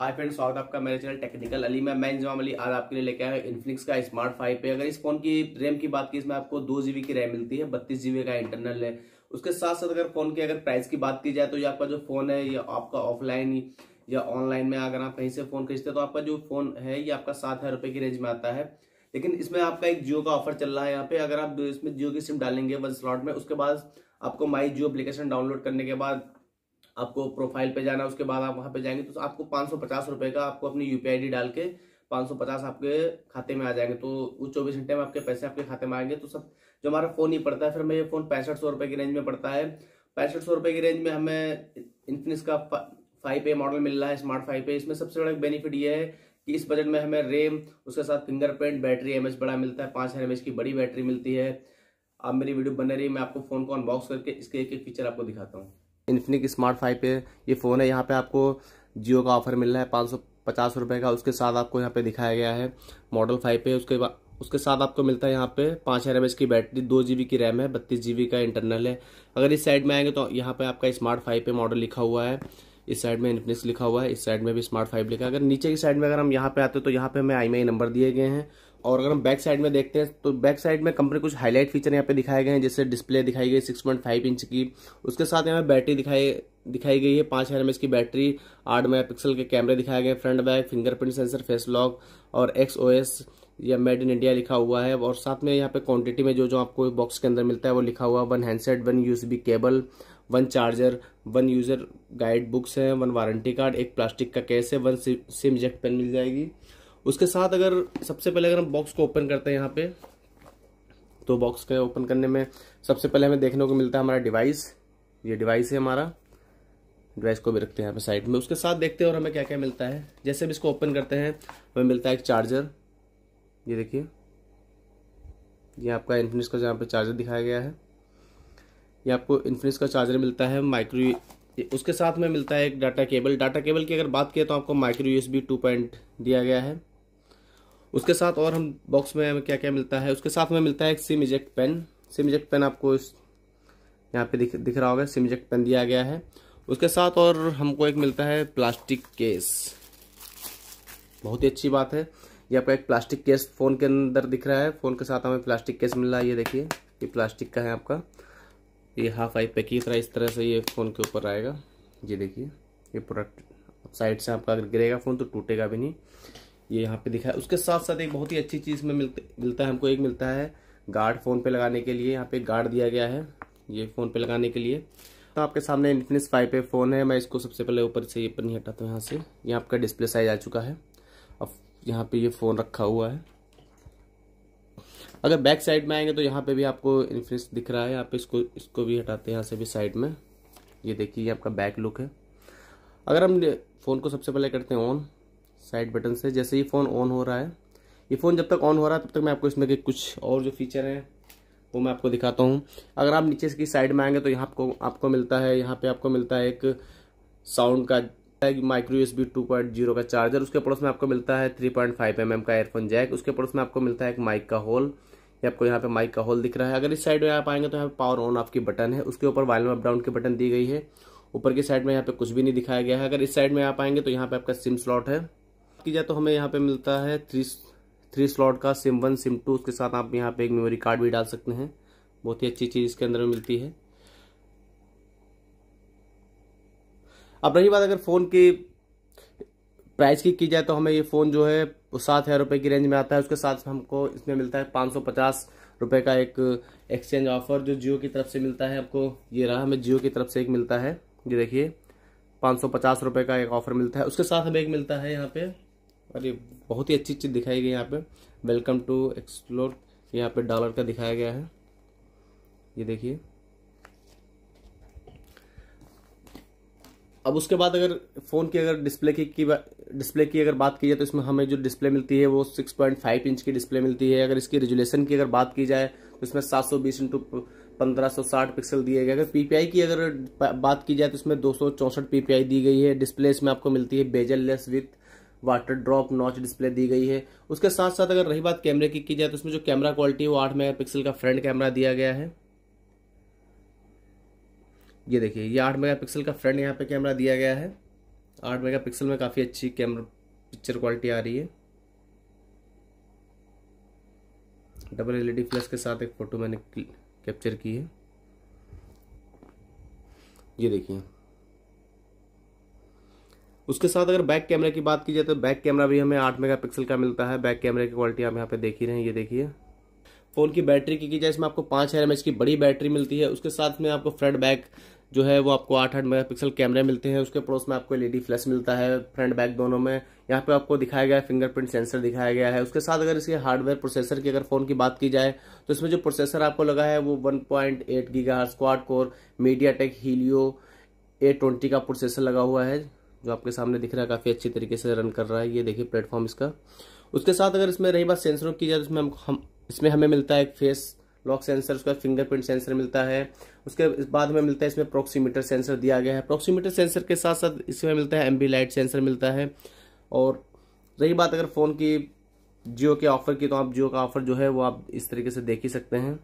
hi friends स्वागत आपका मेरे चैनल टेक्निकल अली में मैं इंजाम अली आज आपके लिए लेके आया इन्फिनिक्स का स्मार्ट फाइव पे अगर इस फोन की रैम की बात की इसमें आपको दो जीबी की रैम मिलती है बत्तीस जीबी का इंटरनल है उसके साथ साथ अगर फोन की अगर प्राइस की बात की जाए तो ये आपका जो फोन है या आपका ऑफलाइन या ऑनलाइन में अगर आप कहीं से फोन खरीदते तो आपका जो फोन है ये आपका सात हजार रुपये की रेंज में आता है लेकिन इसमें आपका एक जियो का ऑफर चल रहा है यहाँ पे अगर आप इसमें जियो की सिम डालेंगे वन स्लॉट में उसके बाद आपको माई जियो अप्लीकेशन डाउनलोड करने के बाद आपको प्रोफाइल पे जाना उसके बाद आप वहाँ पे जाएंगे तो आपको पाँच सौ पचास रुपये का आपको अपनी यू पी डाल के पाँच सौ पचास आपके खाते में आ जाएंगे तो उस चौबीस घंटे में आपके पैसे आपके खाते में आएंगे तो सब जो हमारा फ़ोन ही पड़ता है फिर हमें ये फ़ोन पैंसठ सौ रुपये की रेंज में पड़ता है पैंसठ सौ रुपये की रेंज में हमें इन्फिनिक्स का फाइव ए मॉडल मिल रहा है स्मार्ट फाइव ए इसमें सबसे बड़ा बेनिफिट ये है कि इस बजट में हमें रेम उसके साथ फिंगरप्रिंट बैटरी एम बड़ा मिलता है पाँच हज़ार की बड़ी बैटरी मिलती है आप मेरी वीडियो बने रही मैं आपको फ़ोन को अनबॉक्स करके इसके एक एक फीचर आपको दिखाता हूँ इन्फिनिक स्मार्ट फाइव पे ये फ़ोन है यहाँ पे आपको जियो का ऑफर मिल रहा है पाँच सौ पचास रुपये का उसके साथ आपको यहाँ पे दिखाया गया है मॉडल फाइव पे उसके बाद उसके साथ आपको मिलता है यहाँ पे पाँच हज़ार एम की बैटरी दो जी की रैम है बत्तीस जी का इंटरनल है अगर इस साइड में आएंगे तो यहाँ पर आपका स्मार्ट फाइव पे मॉडल लिखा हुआ है इस साइड में इन्फिनिक्स लिखा हुआ है इस साइड में भी स्मार्ट फाइव लिखा है अगर नीचे की साइड में अगर हम यहाँ पे आते तो यहाँ पे हमें आई नंबर दिए गए हैं और अगर हम बैक साइड में देखते हैं तो बैक साइड में कंपनी कुछ हाईलाइट फीचर यहाँ पे दिखाए गए हैं जैसे डिस्प्ले दिखाई गई सिक्स पॉइंट फाइव इंच की उसके साथ यहाँ बैटरी दिखाई दिखाई गई है पाँच हज़ार की बैटरी आठ मेगा पिक्सल के कैमरे दिखाए गए front back fingerprint sensor face lock और एक्स ओ एस या मेड इन इंडिया लिखा हुआ है और साथ में यहाँ पे क्वांटिटी में जो जो आपको बॉक्स के अंदर मिलता है वो लिखा हुआ one handset one USB cable one charger one user guide books हैं वन वारंटी कार्ड एक प्लास्टिक का केस है वन सिम जेक्ट पेन मिल जाएगी उसके साथ अगर सबसे पहले अगर हम बॉक्स को ओपन करते हैं यहाँ पे तो बॉक्स का ओपन करने में सबसे पहले हमें देखने को मिलता है हमारा डिवाइस ये डिवाइस है हमारा डिवाइस को भी रखते हैं यहाँ पे साइड में उसके साथ देखते हैं और हमें क्या क्या मिलता है जैसे भी इसको ओपन करते हैं हमें मिलता है एक चार्जर ये देखिए ये आपका इन्फिनिक्स का जहाँ पर चार्जर दिखाया गया है ये आपको इन्फिनिक्स का चार्जर मिलता है माइक्रो उसके साथ में मिलता है एक डाटा केबल डाटा केबल की अगर बात करें तो आपको माइक्रो यूएसबी टू पॉइंट दिया गया है उसके साथ और हम बॉक्स में हमें क्या क्या मिलता है उसके साथ में मिलता है एक SIM eject pen SIM eject pen आपको इस यहाँ पे दिख दिख रहा होगा सिम इजेक्ट पेन दिया गया है उसके साथ और हमको एक मिलता है प्लास्टिक केस बहुत ही अच्छी बात है ये आपका एक प्लास्टिक केस फ़ोन के अंदर दिख रहा है फ़ोन के साथ हमें प्लास्टिक केस मिल रहा है ये देखिए ये प्लास्टिक का है आपका ये हाफ आई पैक की तरह इस तरह से ये फ़ोन के ऊपर आएगा ये देखिए ये प्रोडक्ट साइड से आपका अगर गिरेगा फ़ोन तो टूटेगा भी नहीं ये यहाँ पे दिखा है उसके साथ साथ एक बहुत ही अच्छी चीज़ में मिलते मिलता है हमको एक मिलता है गार्ड फ़ोन पे लगाने के लिए यहाँ पे गार्ड दिया गया है ये फ़ोन पे लगाने के लिए तो आपके सामने इन्फिनिक्स फाइव पे फ़ोन है मैं इसको सबसे पहले ऊपर से ये पर नहीं हटाता हूँ यहाँ से ये आपका डिस्प्ले साइज आ चुका है अब यहाँ पर ये फ़ोन रखा हुआ है अगर बैक साइड में आएंगे तो यहाँ पे भी आपको इन्फिनिक्स दिख रहा है आप इसको इसको भी हटाते हैं यहाँ से भी साइड में ये देखिए ये आपका बैक लुक है अगर हम फ़ोन को सबसे पहले करते हैं ऑन साइड बटन से जैसे ये फ़ोन ऑन हो रहा है ये फ़ोन जब तक ऑन हो रहा है तब तक मैं आपको इसमें के कुछ और जो फीचर हैं वो मैं आपको दिखाता हूँ अगर आप नीचे की साइड में आएंगे तो यहाँ आपको आपको मिलता है यहाँ पे आपको मिलता है एक साउंड का micro S B two point zero का चार्जर उसके पड़ोस में आपको मिलता है three point five M M का एयरफोन जैक उसके पड़ोस में आपको मिलता है एक माइक का होल ये आपको यहाँ पे माइक का होल दिख रहा है अगर इस साइड में आप आएंगे तो यहाँ पे पावर ऑन ऑफ की बटन है उसके ऊपर वॉल्यूम अप डाउन की बटन दी गई है ऊपर की साइड में यहाँ पे कुछ भी नहीं दिखाया गया है अगर इस साइड में आप आएंगे तो यहाँ पे आपका सिम स्लॉट है की जाए तो हमें यहाँ पे मिलता है थ्री थ्री स्लॉट का सिम वन सिम टू उसके साथ आप यहाँ पे एक मेमोरी कार्ड भी डाल सकते हैं बहुत ही अच्छी चीज़ इसके अंदर में मिलती है अब रही बात अगर फ़ोन की प्राइस की की जाए तो हमें ये फ़ोन जो है वो सात हज़ार रुपये की रेंज में आता है उसके साथ हमको इसमें मिलता है पाँच सौ पचास रुपये का एक एक्सचेंज ऑफर जो जियो की तरफ से मिलता है आपको ये रहा हमें जियो की तरफ से एक मिलता है ये देखिए पाँच सौ पचास रुपये का एक ऑफर मिलता है उसके साथ हमें एक मिलता है यहाँ पे और ये बहुत ही अच्छी चीज़ दिखाई गई यहाँ पे वेलकम टू एक्सप्लोर यहाँ पे डॉलर का दिखाया गया है ये देखिए अब उसके बाद अगर फ़ोन की अगर डिस्प्ले की, की डिस्प्ले की अगर बात की जाए तो इसमें हमें जो डिस्प्ले मिलती है वो 6.5 इंच की डिस्प्ले मिलती है अगर इसकी रेजुलेशन की अगर बात की जाए तो इसमें 720 सौ बीस इंटू पंद्रह पिक्सल दिए गए अगर पीपीआई की अगर बात की जाए तो इसमें दो सौ दी गई है डिस्प्ले इसमें आपको मिलती है bezel less with water drop notch display दी गई है उसके साथ साथ अगर रही बात कैमरे की की जाए तो उसमें जो कैमरा क्वालिटी है वो आठ मेगापिक्सल का फ्रंट कैमरा दिया गया है ये देखिए ये आठ मेगापिक्सल का फ्रंट यहाँ पे कैमरा दिया गया है आठ मेगापिक्सल में काफ़ी अच्छी कैमरा पिक्चर क्वालिटी आ रही है डबल एलईडी फ्लैश के साथ एक फ़ोटो मैंने कैप्चर की है ये देखिए उसके साथ अगर बैक कैमरे की बात की जाए तो बैक कैमरा भी हमें आठ मेगापिक्सल का मिलता है बैक कैमरे की क्वालिटी आप यहाँ पे देख ही रहे हैं ये देखिए फ़ोन की बैटरी की, की जाए इसमें आपको पाँच हज़ार की बड़ी बैटरी मिलती है उसके साथ में आपको फ्रंट बैक जो है वो आपको आठ आठ मेगा पिक्सल कैमरे मिलते हैं उसके पड़ोस में आपको एलईडी फ्लैश e मिलता है फ्रंट बैक दोनों में यहाँ पे आपको दिखाया गया है फिंगरप्रिंट सेंसर दिखाया गया है उसके साथ अगर इसके हार्डवेयर प्रोसेसर की अगर फ़ोन की बात की जाए तो इसमें जो प्रोसेसर आपको लगा है वो one point eight giga quad core MediaTek Helio A twenty का प्रोसेसर लगा हुआ है जो आपके सामने दिख रहा है काफ़ी अच्छी तरीके से रन कर रहा है ये देखिए प्लेटफॉर्म इसका उसके साथ अगर इसमें रही बात सेंसरों की जाए तो इसमें हम, हम इसमें हमें मिलता है एक फेस लॉक सेंसर उसका फिंगरप्रिंट सेंसर मिलता है उसके बाद हमें मिलता है इसमें प्रोक्सीमीटर सेंसर दिया गया है प्रोक्सीमीटर सेंसर के साथ साथ इसमें मिलता है एम लाइट सेंसर मिलता है और रही बात अगर फ़ोन की जियो के ऑफ़र की तो आप जियो का ऑफ़र जो है वो आप इस तरीके से देख ही सकते हैं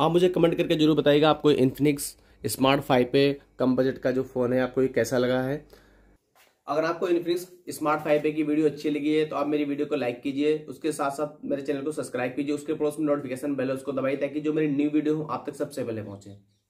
आप मुझे कमेंट करके जरूर बताइएगा आपको इन्फिनिक्स स्मार्ट फाइव पे कम बजट का जो फ़ोन है आपको ये कैसा लगा है अगर आपको इन्फिनिक्स स्मार्ट फाइव पे की वीडियो अच्छी लगी है तो आप मेरी वीडियो को लाइक कीजिए उसके साथ साथ मेरे चैनल को सब्सक्राइब कीजिए उसके पड़ोस में नोटिफिकेशन बेल है उसको दबाइए ताकि जो मेरी न्यू वीडियो हो आप तक सबसे पहले पहुंचे